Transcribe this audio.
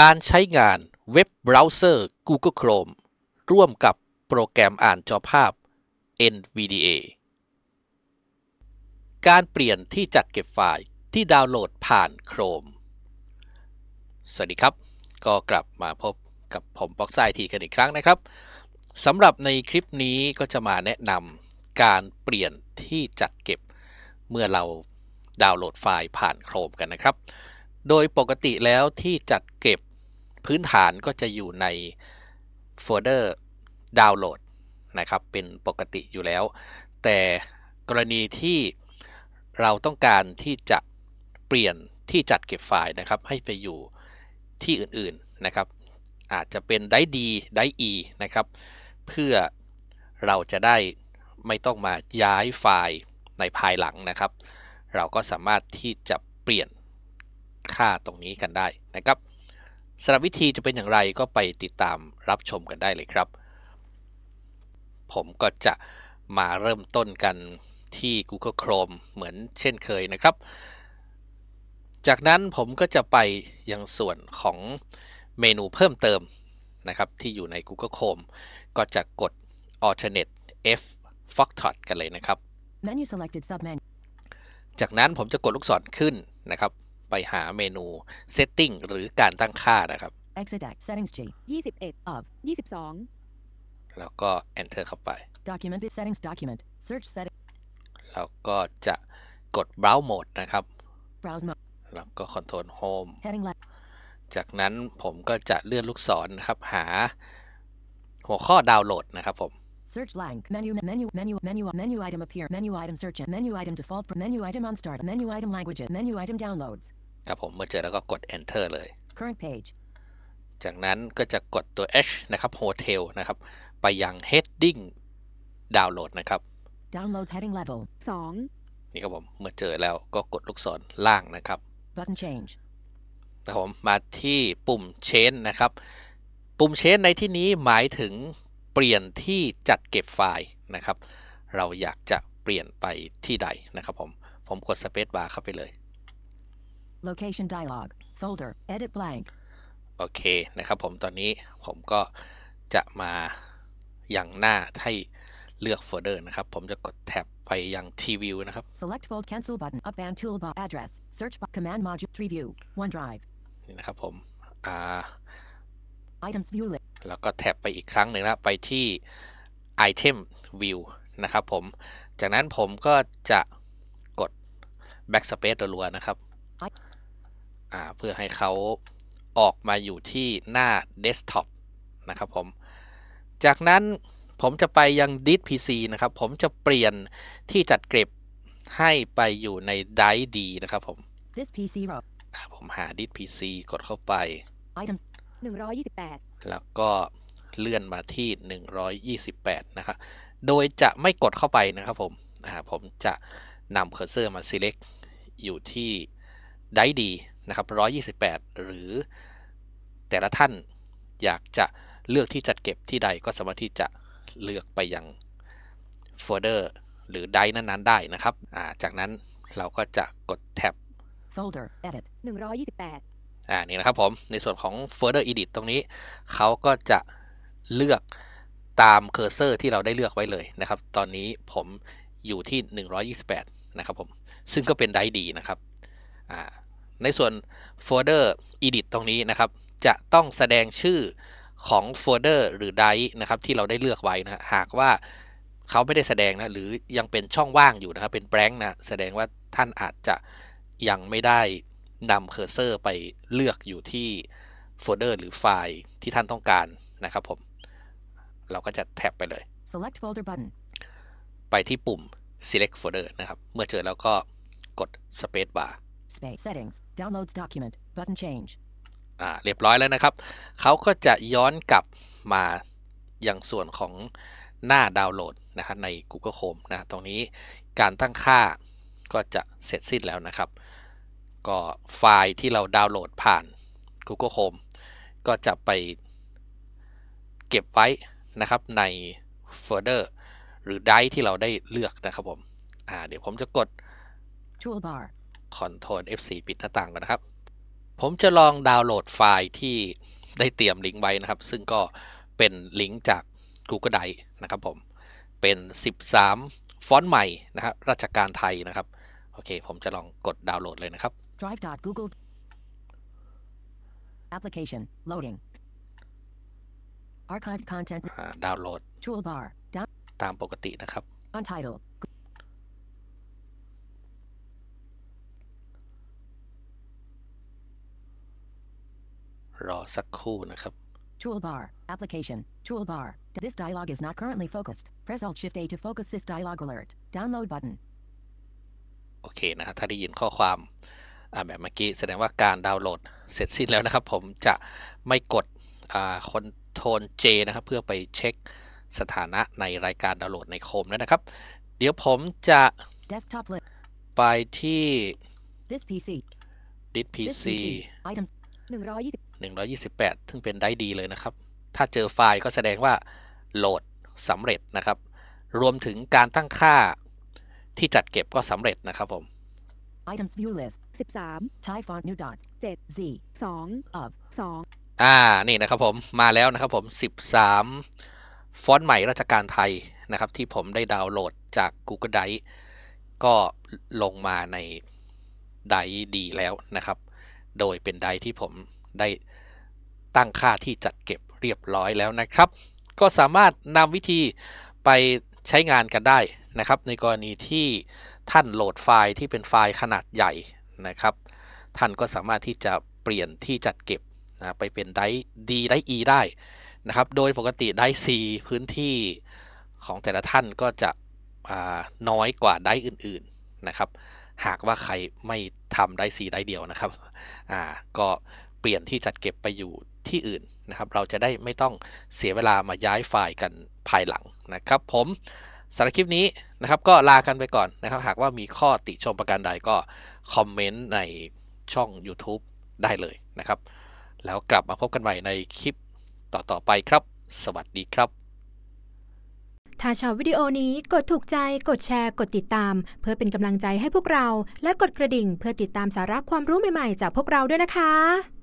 การใช้งานเว็บเบราว์เซอร์ Google Chrome ร่วมกับโปรแกรมอ่านจอภาพ NVDA การเปลี่ยนที่จัดเก็บไฟล์ที่ดาวน์โหลดผ่าน Chrome สวัสดีครับ ก็กลับมาพบกับผมบ็อกไซทีกันอีกครั้งนะครับสำหรับในคลิปนี้ก็จะมาแนะนำการเปลี่ยนที่จัดเก็บเมื่อเราดาวน์โหลดไฟล์ผ่าน Chrome กันนะครับโดยปกติแล้วที่จัดเก็บพื้นฐานก็จะอยู่ในโฟลเดอร์ดาวน์โหลดนะครับเป็นปกติอยู่แล้ว แต่กรณีที่เราต้องการที่จะเปลี่ยนที่จัดเก็บไฟล์นะครับให้ไปอยู่ที่อื่นๆนะครับอาจจะเป็นได้ดีได้อีนะครับ เพื่อเราจะได้ไม่ต้องมาย้ายไฟล์ในภายหลังนะครับ เราก็สามารถที่จะเปลี่ยนค่าตรงนี้กันได้นะครับสำหรับวิธีจะเป็นอย่างไรก็ไปติดตามรับชมกันได้เลยครับ ผมก็จะมาเริ่มต้นกันที่ Google Chrome เหมือนเช่นเคยนะครับ จากนั้นผมก็จะไปยังส่วนของเมนูเพิ่มเติมนะครับที่อยู่ใน Google Chrome ก็จะกด Alternate F Foxtrot กันเลยนะครับ Menu selected submenu จากนั้นผมจะกดลูกศรขึ้นนะครับไปหาเมนู setting หรือการตั้งค่านะครับ e x i d at settings G 21 of 22 แล้วก็ enter เข้าไป document bit settings document search setting s แล้วก็จะกด browse mode นะครับ browse mode แล้วก็ control home heading left จากนั้นผมก็จะเลื่อนลูกศรนนะครับหาหัวข้อดาวน์โหลดนะครับผม Search l i n k menu menu menu menu menu item appear menu item search menu item default menu item on start menu item languages menu item downloads ครับผมเมื่อเจอแล้วก็กด enter เลย current page จากนั้นก็จะกดตัว h นะครับ hotel นะครับ ไปยัง heading download นะครับ download heading level 2นี่ครับผมเมื่อเจอแล้วก็กดลูกศรล่างนะครับ button change ครับผมมาที่ปุ่ม change นะครับ ปุ่ม change ในที่นี้หมายถึงเปลี่ยนที่จัดเก็บไฟล์นะครับ เราอยากจะเปลี่ยนไปที่ใดนะครับผม ผมกด space bar เข้าไปเลย location dialog folder edit blank โอเคนะครับผมตอนนี้ผมก็จะมาอย่างหน้าให้เลือกโฟลเดอร์นะครับผมจะกดแท็บไปยัง TView นะครับ select fold cancel button up and toolbar address search bar command module tree view OneDrive นี่นะครับผม อ่า items view list แล้วก็แท็บไปอีกครั้งหนึ่งนะ ไปที่ item view นะครับผม จากนั้นผมก็จะกด backspace ตัวรัวนะครับ่าเพื่อให้เขาออกมาอยู่ที่หน้าเดสก์ท็อปนะครับผม จากนั้นผมจะไปยังดิสพีซีนะครับ ผมจะเปลี่ยนที่จัดเก็บให้ไปอยู่ในไดดีนะครับผม This PC ผมหาดิสพีซีกดเข้าไป Item 128 แล้วก็เลื่อนมาที่ 128 นะครับ โดยจะไม่กดเข้าไปนะครับผม ผมจะนำเคอร์เซอร์มา select อยู่ที่ไดดีนะครับ 128 หรือแต่ละท่านอยากจะเลือกที่จัดเก็บที่ใดก็สามารถที่จะเลือกไปยังโฟลเดอร์หรือ ไดนั้นๆได้นะครับ จากนั้นเราก็จะกดแท็บ folder edit 128 อ่า นี่นะครับผม ในส่วนของ folder edit ตรงนี้เขาก็จะเลือกตามเคอร์เซอร์ที่เราได้เลือกไว้เลยนะครับ ตอนนี้ผมอยู่ที่ 128 นะครับผม ซึ่งก็เป็นไดดีนะครับในส่วนโฟลเดอร์ edit ตรงนี้นะครับ จะต้องแสดงชื่อของโฟลเดอร์หรือไดร์นะครับ ที่เราได้เลือกไว้นะหากว่าเขาไม่ได้แสดงนะ หรือยังเป็นช่องว่างอยู่นะครับเป็นแบงค์นะแสดงว่าท่านอาจจะยังไม่ได้นำเคอร์เซอร์ไปเลือกอยู่ที่โฟลเดอร์หรือไฟล์ที่ท่านต้องการนะครับผมเราก็จะแท็บไปเลย select folder button ไปที่ปุ่ม select folder นะครับเมื่อเจอแล้วก็กด space bar space settings downloads document button change อ่าเรียบร้อยแล้วนะครับ เขาก็จะย้อนกลับมาอย่างส่วนของหน้าดาวน์โหลดนะครับใน Google Chrome นะ ตรงนี้การตั้งค่าก็จะเสร็จสิ้นแล้วนะครับ ก็ไฟล์ที่เราดาวน์โหลดผ่าน Google Chrome ก็จะไปเก็บไว้นะครับในโฟลเดอร์หรือไดร์ที่เราได้เลือกนะครับผมอ่าเดี๋ยวผมจะกด Toolbar Ctrl F4 ปิดหน้าต่างก่อนนะครับ ผมจะลองดาวน์โหลดไฟล์ที่ได้เตรียมลิงก์ไว้นะครับ ซึ่งก็เป็นลิงก์จาก Google Drive นะครับผม เป็น 13 ฟอนต์ใหม่นะครับ ราชการไทยนะครับ โอเค ผมจะลองกดดาวน์โหลดเลยนะครับ drive.google application loading archive content ดาวน์โหลด toolbar ตามปกตินะครับ untitled รอ สักครู่นะครับ Toolbar application toolbar this dialog is not currently focused press Alt Shift A to focus this dialog alert download button โอเคนะครับถ้าได้ยินข้อความแบบเมื่อกี้แสดงว่าการดาวน์โหลดเสร็จสิ้นแล้วนะครับผมจะไม่กดคอนโทรล J นะครับ เพื่อไปเช็คสถานะในรายการดาวน์โหลดในโคมแล้วนะครับ เดี๋ยวผมจะ ไปที่ This PC This PC Items 120 128 ซึ่งเป็นได้ดีเลยนะครับ ถ้าเจอไฟล์ก็แสดงว่าโหลดสำเร็จนะครับ รวมถึงการตั้งค่าที่จัดเก็บก็สำเร็จนะครับผม Items view list 13 Thai font new dot 7 z 2 of 2อ่านี่นะครับผม มาแล้วนะครับผม 13 ฟอนต์ใหม่ราชการไทยนะครับ ที่ผมได้ดาวน์โหลดจาก Google Drive ก็ลงมาในไดดีแล้วนะครับ โดยเป็นไดที่ผมได้ตั้งค่าที่จัดเก็บเรียบร้อยแล้วนะครับ ก็สามารถนำวิธีไปใช้งานกันได้นะครับ ในกรณีที่ท่านโหลดไฟล์ที่เป็นไฟล์ขนาดใหญ่นะครับ ท่านก็สามารถที่จะเปลี่ยนที่จัดเก็บนะไปเป็นไดดีไดอีได้นะครับ โดยปกติไดซีพื้นที่ของแต่ละท่านก็จะน้อยกว่าไดอื่นๆนะครับ หากว่าใครไม่ทำไดซีไดเดียวนะครับ ก็เปลี่ยนที่จัดเก็บไปอยู่ที่อื่นนะครับเราจะได้ไม่ต้องเสียเวลามาย้ายไฟล์กันภายหลังนะครับผมสำหรับคลิปนี้นะครับก็ลากันไปก่อนนะครับหากว่ามีข้อติชมประการใดก็คอมเมนต์ในช่อง YouTube ได้เลยนะครับ แล้วกลับมาพบกันใหม่ในคลิปต่อๆไปครับ สวัสดีครับ ถ้าชอบวิดีโอนี้กดถูกใจกดแชร์ กดติดตาม เพื่อเป็นกำลังใจให้พวกเรา และกดกระดิ่งเพื่อติดตามสาระความรู้ใหม่ๆ จากพวกเราด้วยนะคะ